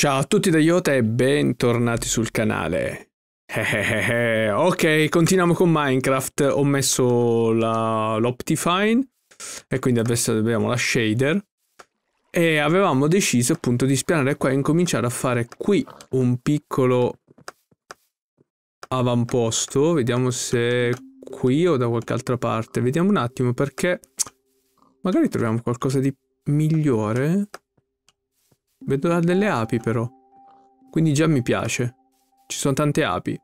Ciao a tutti da Iota e bentornati sul canale. ok, continuiamo con Minecraft. Ho messo l'Optifine e quindi adesso abbiamo la shader. E avevamo deciso appunto di spianare qua e incominciare a fare qui un piccolo avamposto. Vediamo se qui o da qualche altra parte. Vediamo un attimo perché magari troviamo qualcosa di migliore. Vedo là delle api però. Quindi già mi piace. Ci sono tante api.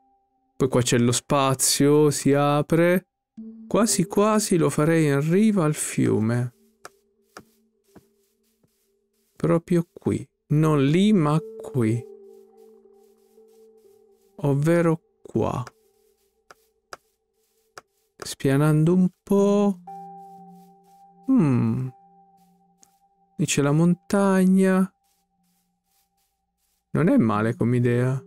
Poi qua c'è lo spazio, si apre. Quasi quasi lo farei in riva al fiume. Proprio qui. Non lì ma qui. Ovvero qua. Spianando un po'. Mmm. Lì c'è la montagna. Non è male come idea.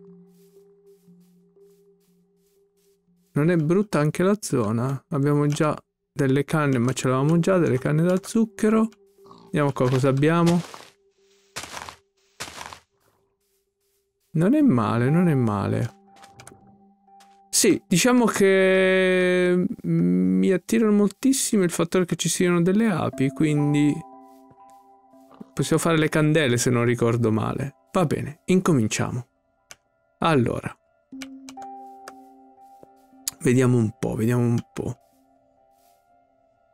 Non è brutta anche la zona. Abbiamo già delle canne, ma ce l'avamo già, delle canne da zucchero. Vediamo qua cosa abbiamo. Non è male, non è male. Sì, diciamo che mm, mi attirano moltissimo il fattore che ci siano delle api, quindi possiamo fare le candele se non ricordo male. Va bene, incominciamo. Allora. Vediamo un po', vediamo un po'.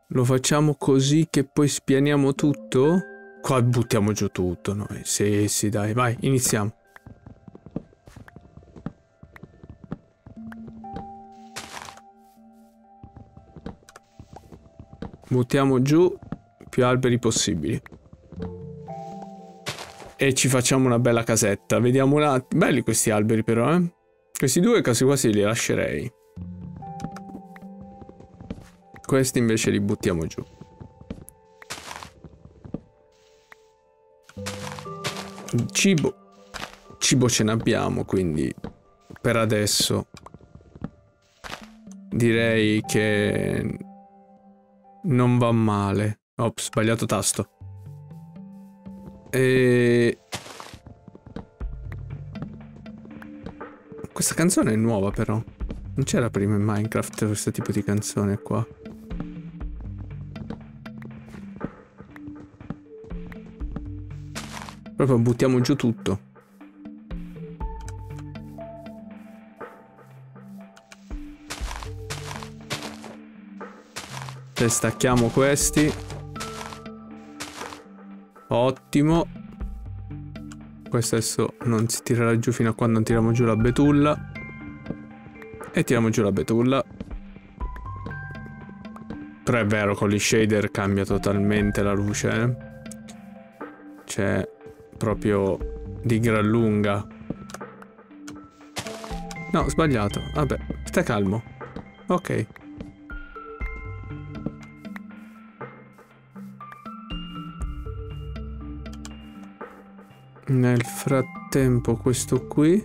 Lo facciamo così che poi spianiamo tutto? Qua buttiamo giù tutto noi. Sì, sì, dai, vai, iniziamo. Buttiamo giù più alberi possibili e ci facciamo una bella casetta. Vediamo un attimo. Belli questi alberi però, eh. Questi due quasi quasi li lascerei. Questi invece li buttiamo giù. Cibo. Cibo ce n'abbiamo, quindi per adesso direi che non va male. Ops, sbagliato tasto. E Questa canzone è nuova però. Non c'era prima in Minecraft questo tipo di canzone qua. Proprio buttiamo giù tutto. Stacchiamo questi. Ottimo questo adesso non si tirerà giù fino a quando non tiriamo giù la betulla. E tiriamo giù la betulla. Però è vero, con gli shader cambia totalmente la luce. Eh? Cioè, proprio di gran lunga. No, sbagliato. Vabbè, stai calmo. Ok. Nel frattempo questo qui.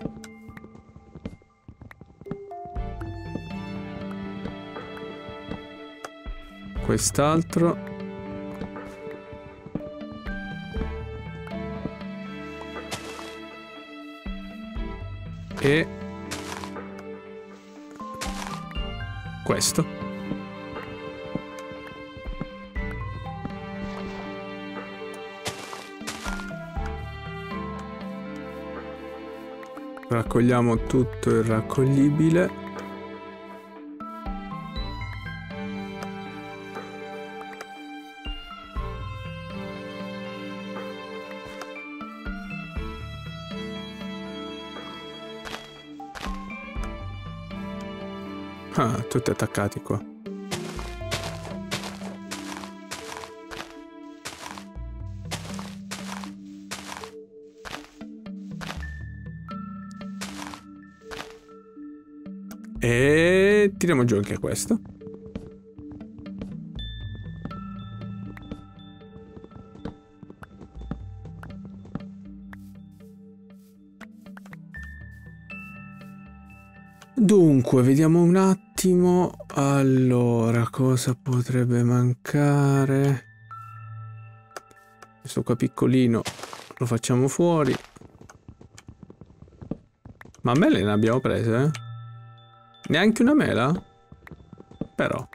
Quest'altro. E questo. raccogliamo tutto il raccoglibile Ah, tutti attaccati qua. Tiriamo giù anche questo. Dunque, vediamo un attimo. Allora, cosa potrebbe mancare? Questo qua piccolino lo facciamo fuori. Ma a me le ne abbiamo prese, eh? Neanche una mela? Però.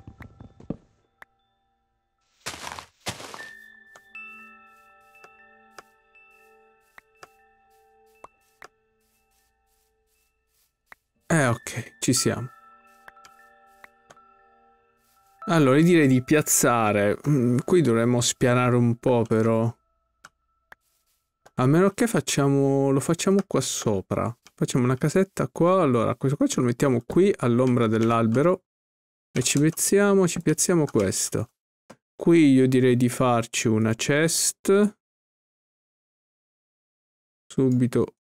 Eh ok, ci siamo. Allora, direi di piazzare. Mm, qui dovremmo spianare un po', però. A meno che facciamo... lo facciamo qua sopra. Facciamo una casetta qua. Allora, questo qua ce lo mettiamo qui all'ombra dell'albero. E ci piazziamo, ci piazziamo questo. Qui io direi di farci una chest. Subito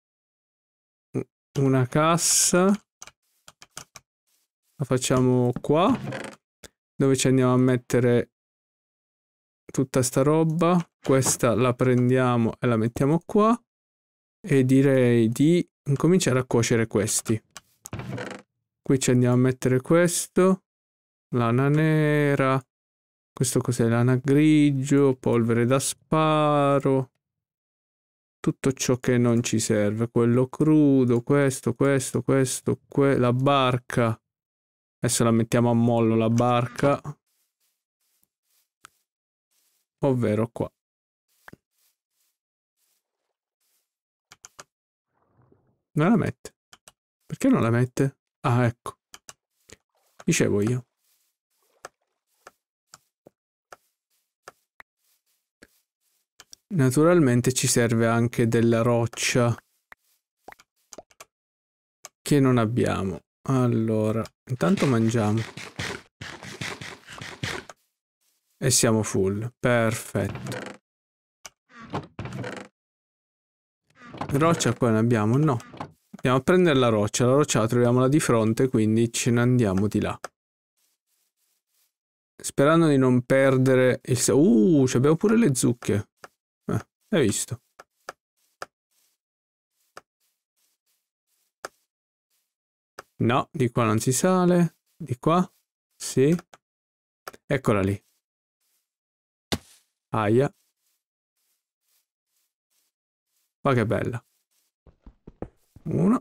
una cassa. La facciamo qua. Dove ci andiamo a mettere tutta sta roba. Questa la prendiamo e la mettiamo qua. E direi di incominciare a cuocere questi. Qui ci andiamo a mettere questo, lana nera, questo cos'è? Lana grigio, polvere da sparo, tutto ciò che non ci serve, quello crudo, questo, questo, questo, que la barca. Adesso la mettiamo a mollo la barca. Ovvero qua. Non la mette. Perché non la mette? Ah, ecco. Dicevo io. Naturalmente ci serve anche della roccia che non abbiamo. Allora, intanto mangiamo. E siamo full. Perfetto. Roccia qua ne abbiamo? No. Andiamo a prendere la roccia. La roccia la troviamo là di fronte, quindi ce ne andiamo di là. Sperando di non perdere il... Uh, abbiamo pure le zucche. Eh, hai visto. No, di qua non si sale. Di qua? Sì. Eccola lì. Aia. Ma che bella. Uno,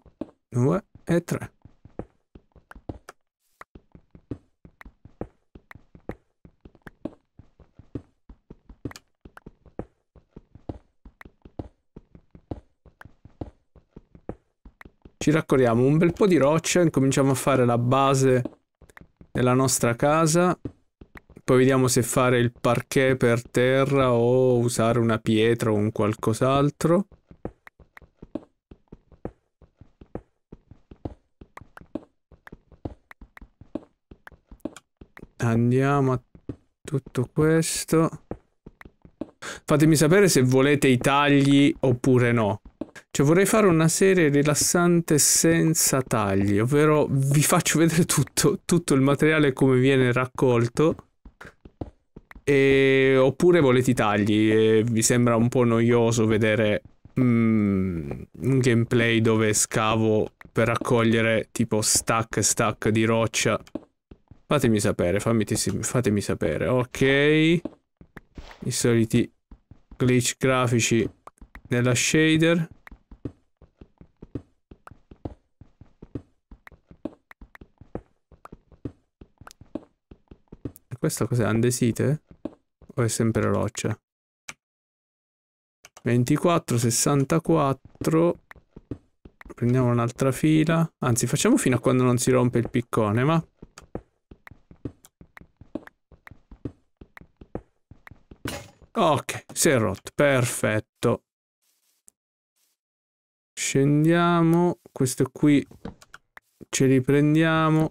due e tre. Ci raccogliamo un bel po' di roccia, e cominciamo a fare la base della nostra casa. Poi vediamo se fare il parquet per terra o usare una pietra o un qualcos'altro. andiamo a tutto questo. Fatemi sapere se volete i tagli oppure no. Cioè vorrei fare una serie rilassante senza tagli, ovvero vi faccio vedere tutto, tutto il materiale come viene raccolto. E... Oppure volete i tagli e vi sembra un po' noioso vedere mm, un gameplay dove scavo per raccogliere tipo stack stack di roccia Fatemi sapere, fatemi sapere. Ok. I soliti glitch grafici nella shader. Questa Questo cos'è? Andesite? O è sempre roccia? 24, 64. Prendiamo un'altra fila. Anzi, facciamo fino a quando non si rompe il piccone, ma Ok, si è rotto, perfetto. Scendiamo, questo qui ce li prendiamo.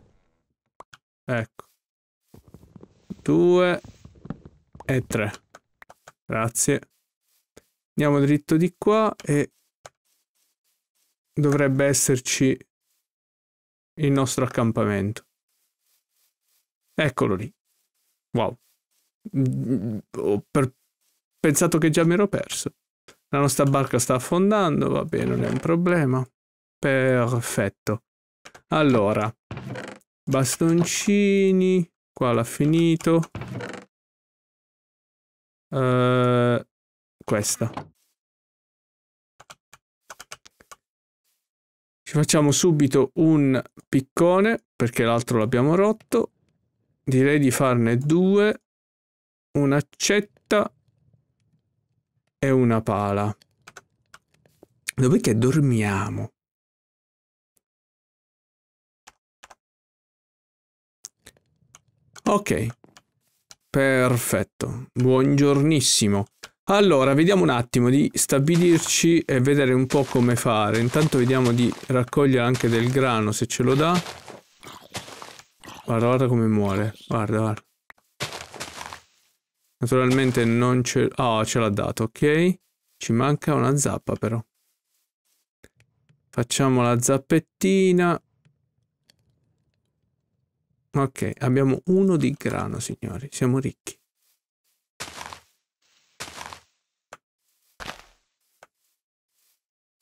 Ecco. Due e tre. Grazie. Andiamo dritto di qua e dovrebbe esserci il nostro accampamento. Eccolo lì. Wow. Mm, mm, oh, per Pensato che già mi ero perso. La nostra barca sta affondando, va bene, non è un problema. Perfetto. Allora, bastoncini, qua l'ha finito. Uh, questa. Ci facciamo subito un piccone, perché l'altro l'abbiamo rotto. Direi di farne due. Un accetto e una pala. Dopodiché dormiamo. Ok, perfetto, buongiornissimo. Allora, vediamo un attimo di stabilirci e vedere un po' come fare. Intanto vediamo di raccogliere anche del grano se ce lo dà. Guarda, guarda come muore. Guarda, guarda. Naturalmente non ce... Ah, oh, ce l'ha dato, ok. Ci manca una zappa però. Facciamo la zappettina. Ok, abbiamo uno di grano, signori. Siamo ricchi.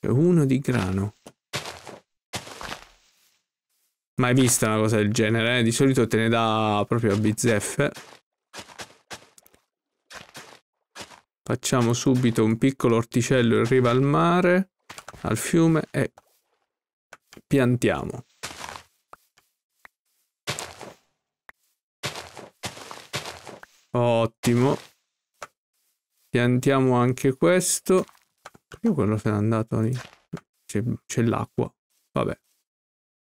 Uno di grano. Mai vista una cosa del genere, eh? Di solito te ne dà proprio a bizzeffe. Facciamo subito un piccolo orticello in riva al mare, al fiume e piantiamo. Ottimo. Piantiamo anche questo. Perché quello se n'è andato lì? C'è l'acqua. Vabbè.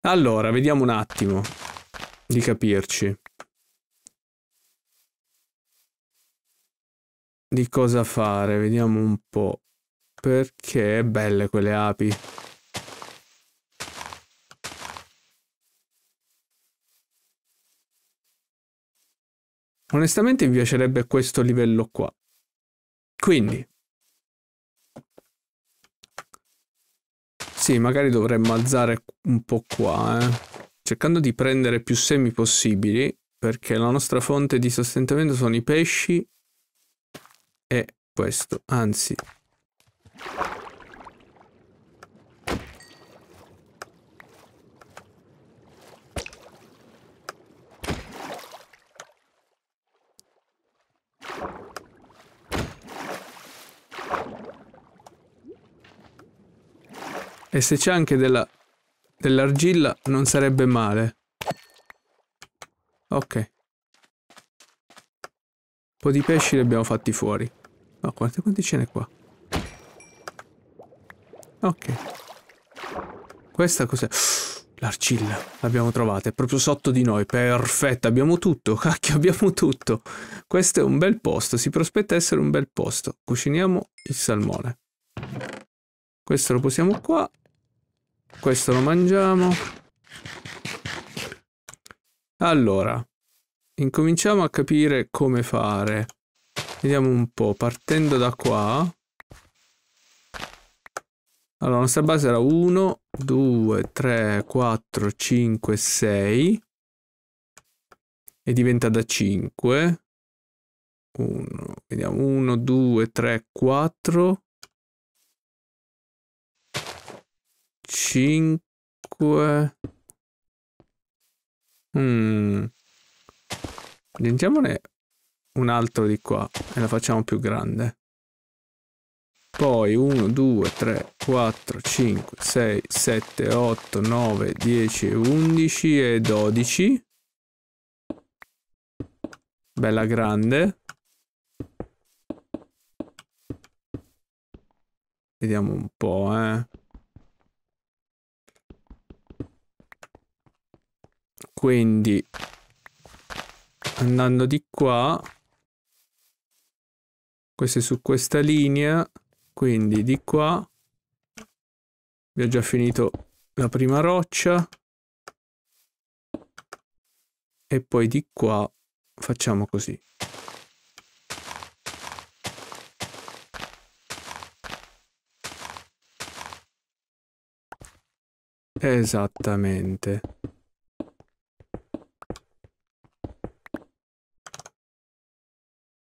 Allora, vediamo un attimo di capirci. di cosa fare, vediamo un po'. Perché belle quelle api. Onestamente mi piacerebbe questo livello qua. Quindi. Sì, magari dovremmo alzare un po' qua, eh. Cercando di prendere più semi possibili, perché la nostra fonte di sostentamento sono i pesci è questo, anzi... E se c'è anche dell'argilla non sarebbe male. Ok po' di pesci li abbiamo fatti fuori. Ma oh, quanti, quanti ce n'è qua? Ok. Questa cos'è? L'arcilla, l'abbiamo trovata, è proprio sotto di noi, Perfetto. abbiamo tutto, cacchio, abbiamo tutto. Questo è un bel posto, si prospetta essere un bel posto. Cuciniamo il salmone. Questo lo posiamo qua, questo lo mangiamo. Allora, incominciamo a capire come fare. Vediamo un po', partendo da qua. Allora, la nostra base era 1, 2, 3, 4, 5, 6. E diventa da 5. 1, vediamo 1, 2, 3, 4. 5. Mm. Aggiungiamone un altro di qua e la facciamo più grande. Poi 1, 2, 3, 4, 5, 6, 7, 8, 9, 10, 11 e 12. Bella grande. Vediamo un po', eh. Quindi andando di qua questo è su questa linea quindi di qua vi ho già finito la prima roccia e poi di qua facciamo così esattamente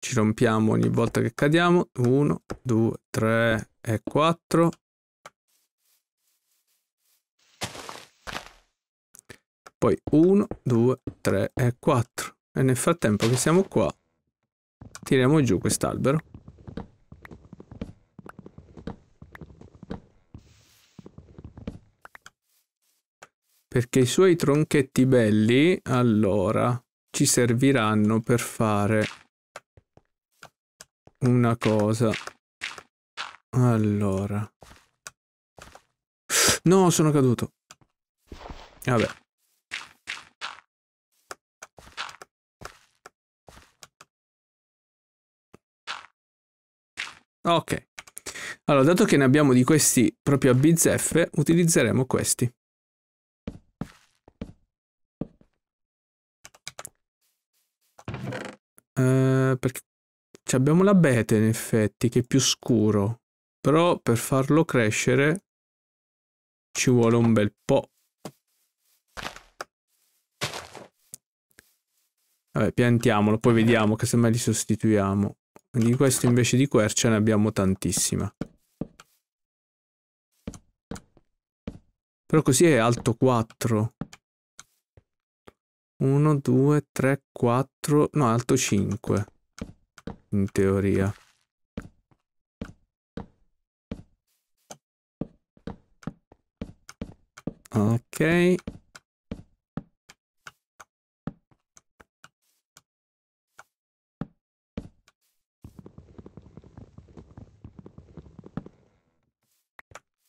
ci rompiamo ogni volta che cadiamo 1 2 3 e 4 poi 1 2 3 e 4 e nel frattempo che siamo qua tiriamo giù quest'albero perché i suoi tronchetti belli allora ci serviranno per fare una cosa. Allora. No, sono caduto. Vabbè. Ok. Allora, dato che ne abbiamo di questi proprio a bizzeffe, utilizzeremo questi. Uh, perché cioè, abbiamo l'abete in effetti, che è più scuro, però per farlo crescere ci vuole un bel po'. Vabbè, piantiamolo, poi vediamo che semmai li sostituiamo. Di questo invece di quercia ne abbiamo tantissima. Però così è alto 4. 1, 2, 3, 4... No, alto 5 in teoria. Ok.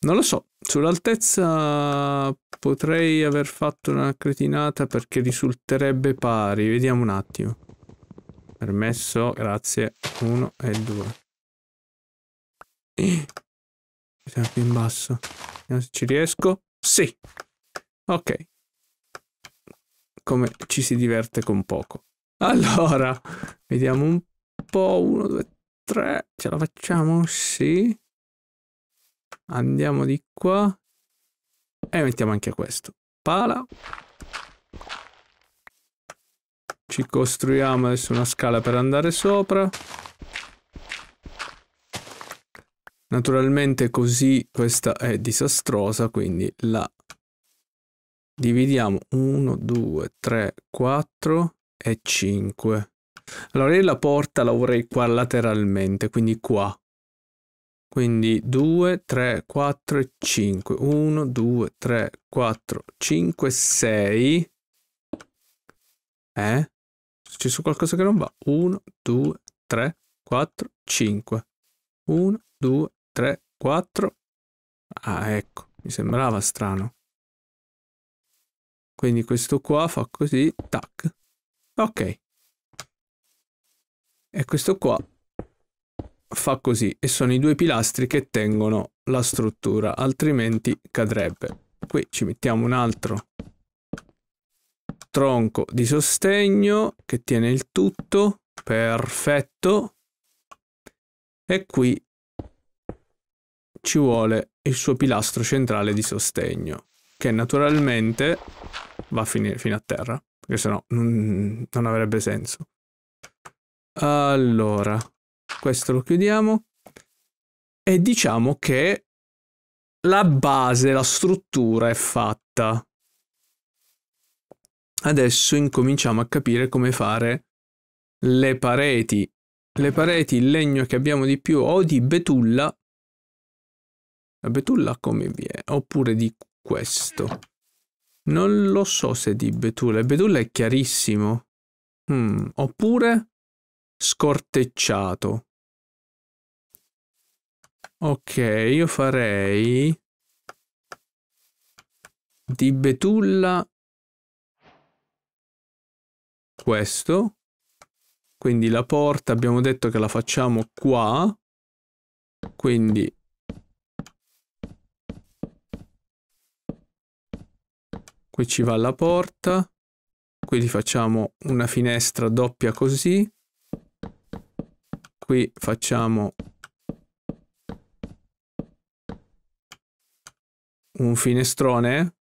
Non lo so, sull'altezza potrei aver fatto una cretinata perché risulterebbe pari, vediamo un attimo. Permesso, grazie. Uno e due. Eh, siamo più in basso. Vediamo se ci riesco. Sì. Ok. Come ci si diverte con poco. Allora, vediamo un po'. Uno, due, tre. Ce la facciamo? Sì. Andiamo di qua. E mettiamo anche questo. Pala. Ci costruiamo adesso una scala per andare sopra. Naturalmente così questa è disastrosa, quindi la dividiamo 1, 2, 3, 4 e 5. Allora io la porta la vorrei qua lateralmente, quindi qua. Quindi 2, 3, 4 e 5. 1, 2, 3, 4, 5, 6. Eh? Ci su qualcosa che non va. 1, 2, 3, 4, 5. 1, 2, 3, 4. Ah, ecco, mi sembrava strano. Quindi questo qua fa così, tac. Ok. E questo qua fa così e sono i due pilastri che tengono la struttura, altrimenti cadrebbe. Qui ci mettiamo un altro tronco di sostegno che tiene il tutto, perfetto. E qui ci vuole il suo pilastro centrale di sostegno, che naturalmente va a finire fino a terra, perché sennò non, non avrebbe senso. Allora, questo lo chiudiamo. E diciamo che la base, la struttura è fatta adesso incominciamo a capire come fare le pareti. Le pareti, il legno che abbiamo di più o di betulla, la betulla come viene, oppure di questo. Non lo so se è di betulla, il betulla è chiarissimo. Mm. Oppure scortecciato. Ok, io farei di betulla questo. Quindi la porta abbiamo detto che la facciamo qua. Quindi... Qui ci va la porta. Quindi facciamo una finestra doppia così. Qui facciamo un finestrone.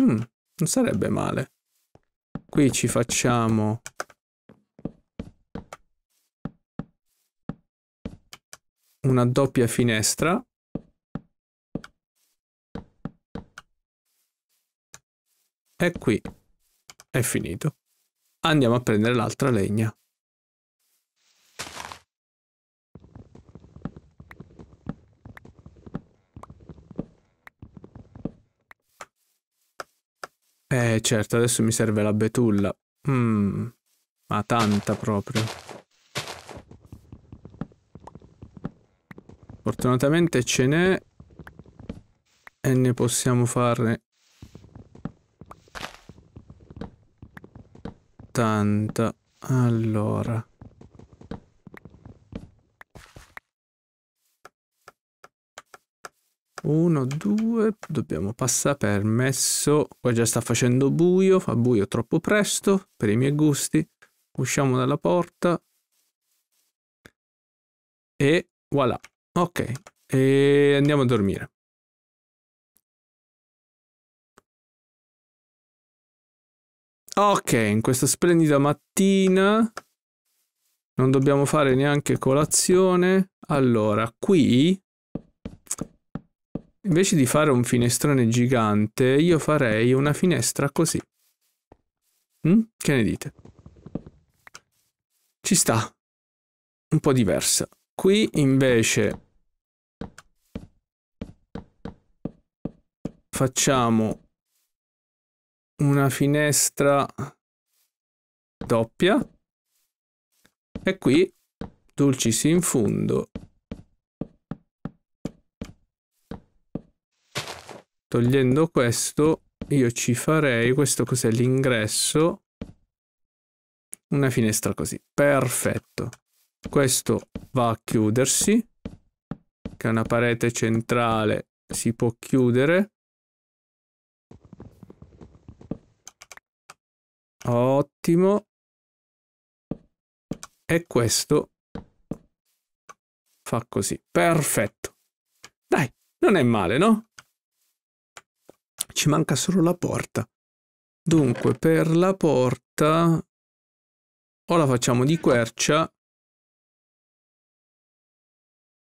Mm, non sarebbe male. Qui ci facciamo... Una doppia finestra. E qui è finito. Andiamo a prendere l'altra legna. Eh certo, adesso mi serve la betulla. Mmm, ma tanta proprio. Fortunatamente ce n'è e ne possiamo fare tanta. Allora. 1, 2, dobbiamo passare permesso, qua già sta facendo buio, fa buio troppo presto, per i miei gusti, usciamo dalla porta e voilà, ok, e andiamo a dormire. Ok, in questa splendida mattina non dobbiamo fare neanche colazione, allora qui Invece di fare un finestrone gigante, io farei una finestra così. Mm? Che ne dite? Ci sta. Un po' diversa. Qui invece facciamo una finestra doppia e qui, dulcis in fondo Togliendo questo, io ci farei, questo cos'è l'ingresso, una finestra così. Perfetto. Questo va a chiudersi, che è una parete centrale, si può chiudere. Ottimo. E questo fa così. Perfetto. Dai, non è male, no? ci manca solo la porta. Dunque, per la porta o la facciamo di quercia.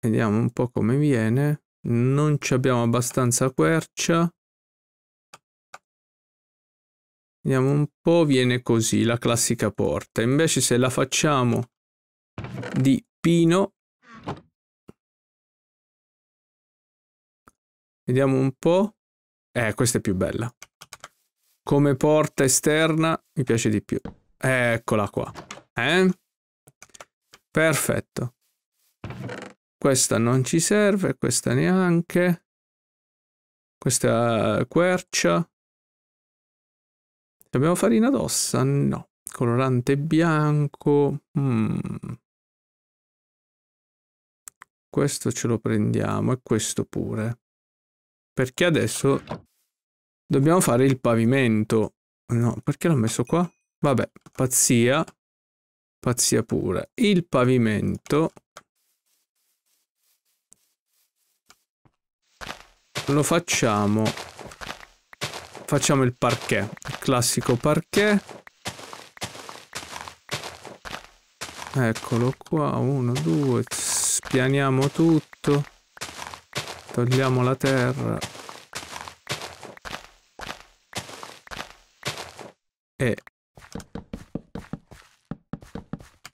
Vediamo un po' come viene. Non ci abbiamo abbastanza quercia. Vediamo un po', viene così la classica porta. Invece se la facciamo di pino, vediamo un po', eh, questa è più bella. Come porta esterna mi piace di più. Eccola qua. Eh? Perfetto. Questa non ci serve, questa neanche. Questa quercia. Abbiamo farina d'ossa? No. Colorante bianco. Mm. Questo ce lo prendiamo e questo pure. Perché adesso Dobbiamo fare il pavimento. No, perché l'ho messo qua? Vabbè, pazzia. Pazzia pure. Il pavimento. Lo facciamo. Facciamo il parquet. Il classico parquet. Eccolo qua. Uno, due. Spianiamo tutto. Togliamo la terra. e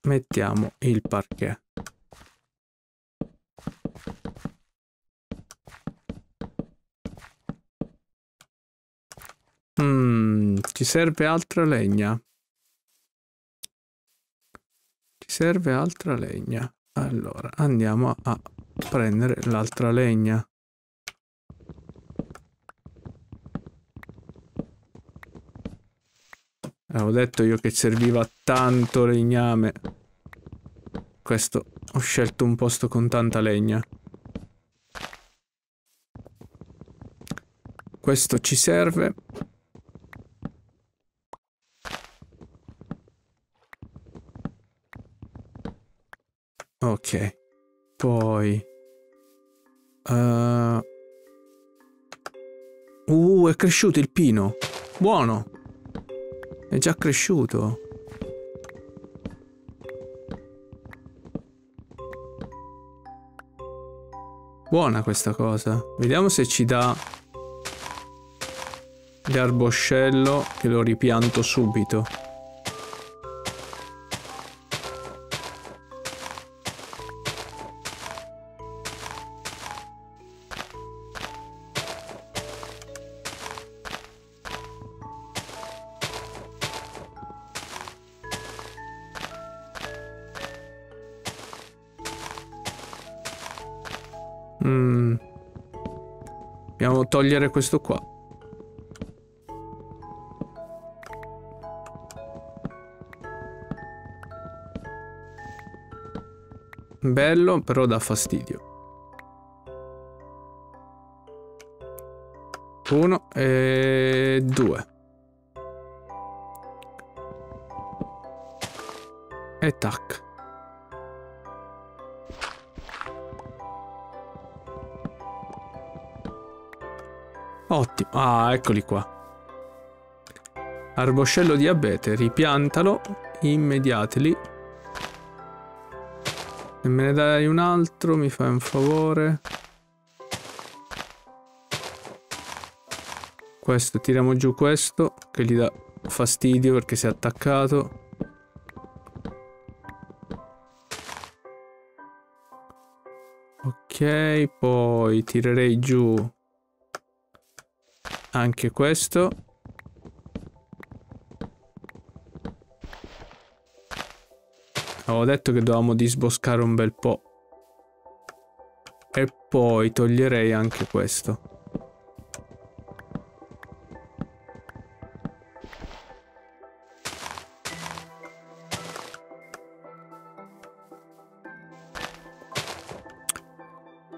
mettiamo il parquet. Mm, ci serve altra legna. Ci serve altra legna. Allora, andiamo a prendere l'altra legna. Avevo detto io che serviva tanto legname. Questo, ho scelto un posto con tanta legna. Questo ci serve. Ok. Poi... Uh... uh, è cresciuto il pino. Buono. È già cresciuto. Buona questa cosa. Vediamo se ci dà l'arboscello che lo ripianto subito. togliere questo qua. Bello, però dà fastidio. Uno e due. E tac. Ottimo. Ah, eccoli qua. Arboscello di abete, ripiantalo Immediateli. E me ne dai un altro, mi fai un favore. Questo, tiriamo giù questo, che gli dà fastidio perché si è attaccato. Ok, poi tirerei giù anche questo. Avevo detto che dovevamo disboscare un bel po'. E poi toglierei anche questo.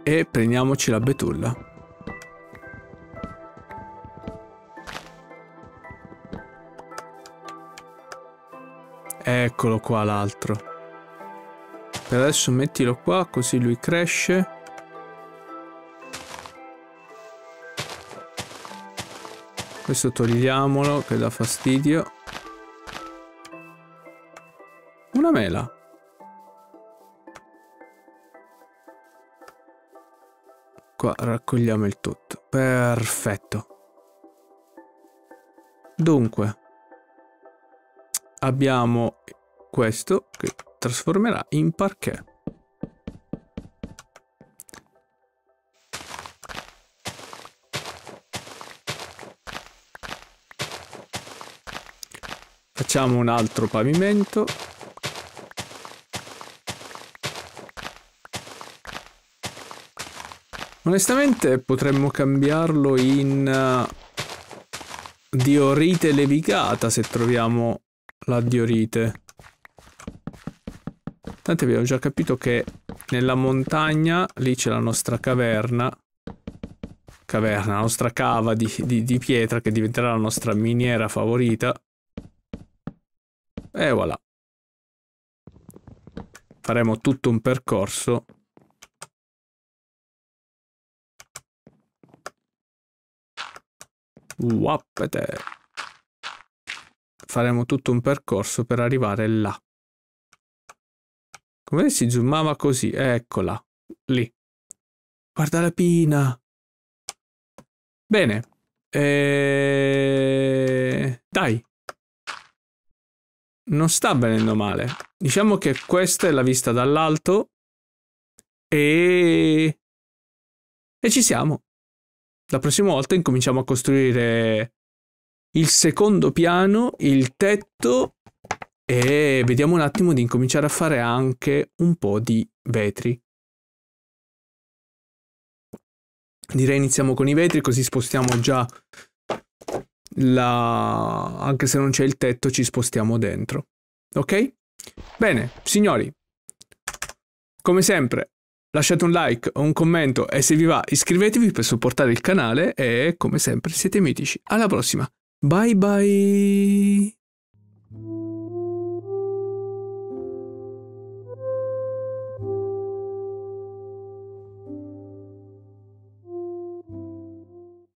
e prendiamoci la betulla. Eccolo qua l'altro. Per adesso mettilo qua così lui cresce. Questo togliamolo che dà fastidio. Una mela. Qua raccogliamo il tutto. Perfetto. Dunque, abbiamo questo che trasformerà in parquet. Facciamo un altro pavimento. Onestamente potremmo cambiarlo in eh, diorite levigata se troviamo la diorite. Tanto abbiamo già capito che nella montagna, lì c'è la nostra caverna, caverna, la nostra cava di, di, di, pietra che diventerà la nostra miniera favorita. E voilà. Faremo tutto un percorso. Wappete. Faremo tutto un percorso per arrivare là. Come si zoomava così? Eccola, lì. Guarda la pina. Bene. E... Eh, dai. Non sta venendo male. Diciamo che questa è la vista dall'alto. E... E ci siamo. La prossima volta incominciamo a costruire il secondo piano, il tetto e vediamo un attimo di incominciare a fare anche un po' di vetri. Direi iniziamo con i vetri così spostiamo già la... anche se non c'è il tetto ci spostiamo dentro. Ok? Bene, signori, come sempre lasciate un like o un commento e se vi va iscrivetevi per supportare il canale e come sempre siete mitici. Alla prossima, bye bye!